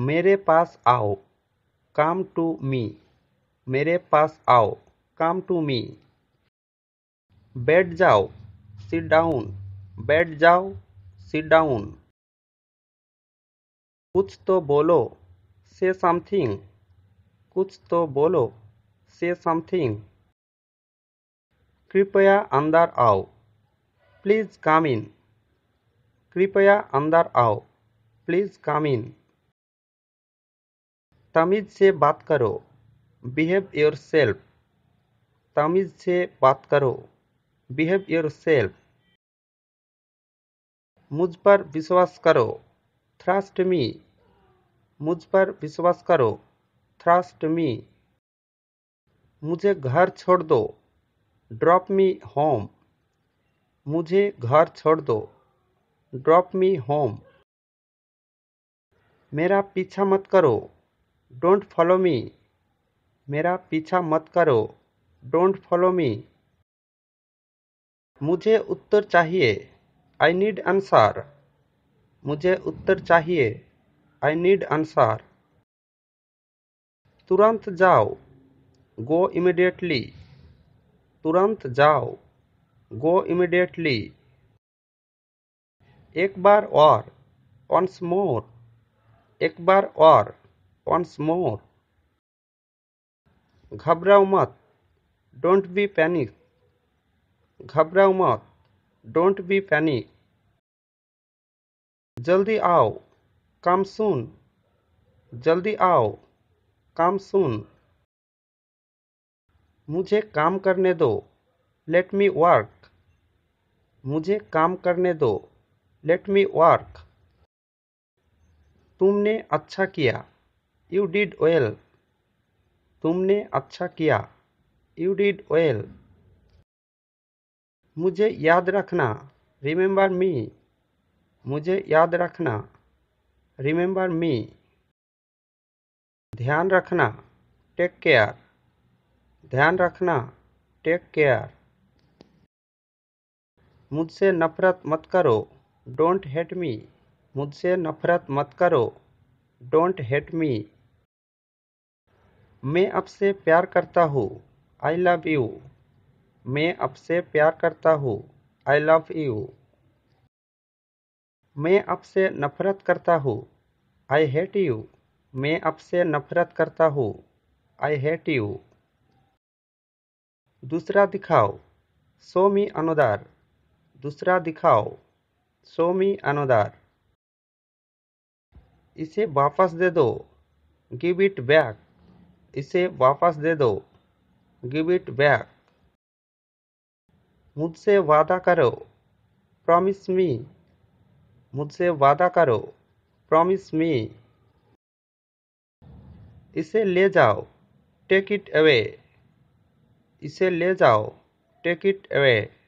मेरे पास आओ come to me मेरे पास आओ कम टू मी बैठ जाओ सिट डाउन बैठ जाओ सिट डाउन कुछ तो बोलो से समथिंग कुछ तो बोलो से समथिंग कृपया अंदर आओ प्लीज़ कम इन कृपया अंदर आओ प्लीज़ कम इन तमीज़ से बात करो बिहेव योर सेल्फ तमीज़ से बात करो बिहेव योर सेल्फ मुझ पर विश्वास करो थ्रस्ट मी मुझ पर विश्वास करो थ्रस्ट मी मुझे घर छोड़ दो ड्रॉप मी होम मुझे घर छोड़ दो ड्रॉप मी होम मेरा पीछा मत करो डोंट फॉलो मी मेरा पीछा मत करो डोंट फॉलो मी मुझे उत्तर चाहिए आई नीड आंसर मुझे उत्तर चाहिए आई नीड आंसर तुरंत जाओ गो इमिडिएटली तुरंत जाओ गो इमिडिएटली एक बार और वंस मोर एक बार और once more. घबराओ मत डोंट बी पैनिक घबराओ मत डोंट बी पैनिक जल्दी आओ काम सुन जल्दी आओ काम सुन मुझे काम करने दो लेट मी वर्क मुझे काम करने दो लेट मी वर्क तुमने अच्छा किया यू डिड ओएल तुमने अच्छा किया यू डिड ओएल मुझे याद रखना रिमेंबर मी मुझे याद रखना रिमेंबर मी ध्यान रखना टेक केयर ध्यान रखना टेक केयर मुझसे नफरत मत करो डोंट हेट मी मुझसे नफरत मत करो डोंट हेट मी मैं आपसे प्यार करता हूँ आई लव यू मैं आपसे प्यार करता हूँ आई लव यू मैं आपसे नफरत करता हूँ आई हेट यू मैं आपसे नफरत करता हूँ आई हेट यू दूसरा दिखाओ सो मी अनुदार दूसरा दिखाओ सो मी अनुदार इसे वापस दे दो गिव इट बैक इसे वापस दे दो गिव इट बैक मुझसे वादा करो प्रॉमिस मी मुझसे वादा करो प्रॉमिस मी इसे ले जाओ टेक इट अवे इसे ले जाओ टेक इट अवे